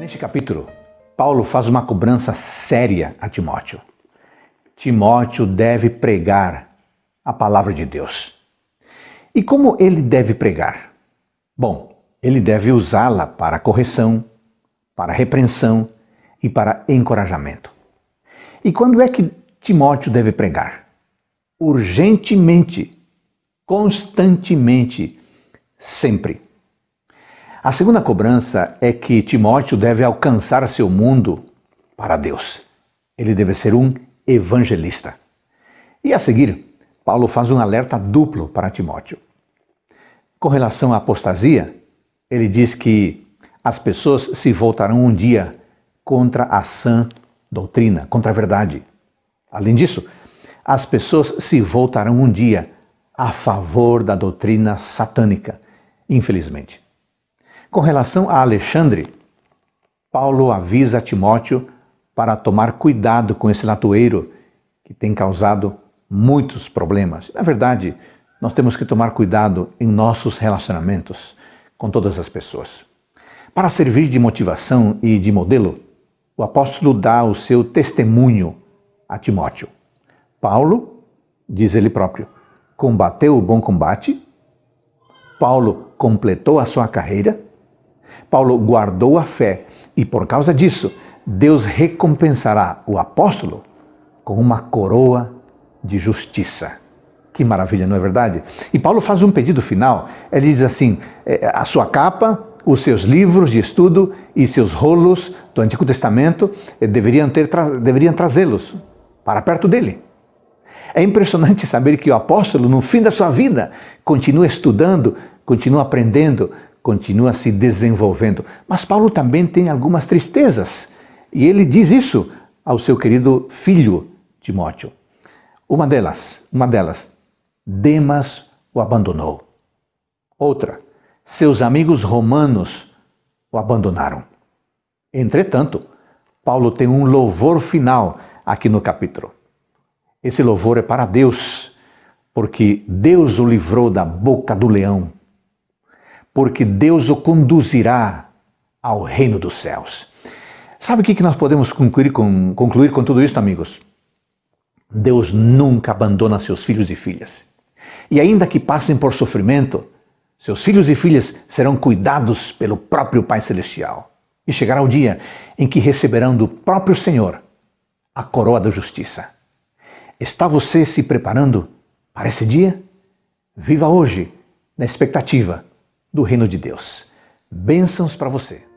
Neste capítulo, Paulo faz uma cobrança séria a Timóteo. Timóteo deve pregar a palavra de Deus. E como ele deve pregar? Bom, ele deve usá-la para correção, para repreensão e para encorajamento. E quando é que Timóteo deve pregar? Urgentemente, constantemente, sempre. A segunda cobrança é que Timóteo deve alcançar seu mundo para Deus. Ele deve ser um evangelista. E a seguir, Paulo faz um alerta duplo para Timóteo. Com relação à apostasia, ele diz que as pessoas se voltarão um dia contra a sã doutrina, contra a verdade. Além disso, as pessoas se voltarão um dia a favor da doutrina satânica, infelizmente. Com relação a Alexandre, Paulo avisa a Timóteo para tomar cuidado com esse latoeiro que tem causado muitos problemas. Na verdade, nós temos que tomar cuidado em nossos relacionamentos com todas as pessoas. Para servir de motivação e de modelo, o apóstolo dá o seu testemunho a Timóteo. Paulo, diz ele próprio, combateu o bom combate, Paulo completou a sua carreira Paulo guardou a fé e por causa disso, Deus recompensará o apóstolo com uma coroa de justiça. Que maravilha, não é verdade? E Paulo faz um pedido final. Ele diz assim: é, a sua capa, os seus livros de estudo e seus rolos do Antigo Testamento eh, deveriam, ter, tra deveriam trazê-los para perto dele. É impressionante saber que o apóstolo, no fim da sua vida, continua estudando, continua aprendendo, continua se desenvolvendo. Mas Paulo também tem algumas tristezas e ele diz isso ao seu querido filho Timóteo. Uma delas, uma delas, Demas o abandonou. Outra, seus amigos romanos o abandonaram. Entretanto, Paulo tem um louvor final aqui no capítulo. Esse louvor é para Deus, porque Deus o livrou da boca do leão porque Deus o conduzirá ao reino dos céus. Sabe o que nós podemos concluir com, concluir com tudo isso, amigos? Deus nunca abandona seus filhos e filhas. E ainda que passem por sofrimento, seus filhos e filhas serão cuidados pelo próprio Pai Celestial. E chegará o dia em que receberão do próprio Senhor a coroa da justiça. Está você se preparando para esse dia? Viva hoje na expectativa do reino de Deus. Bênçãos para você.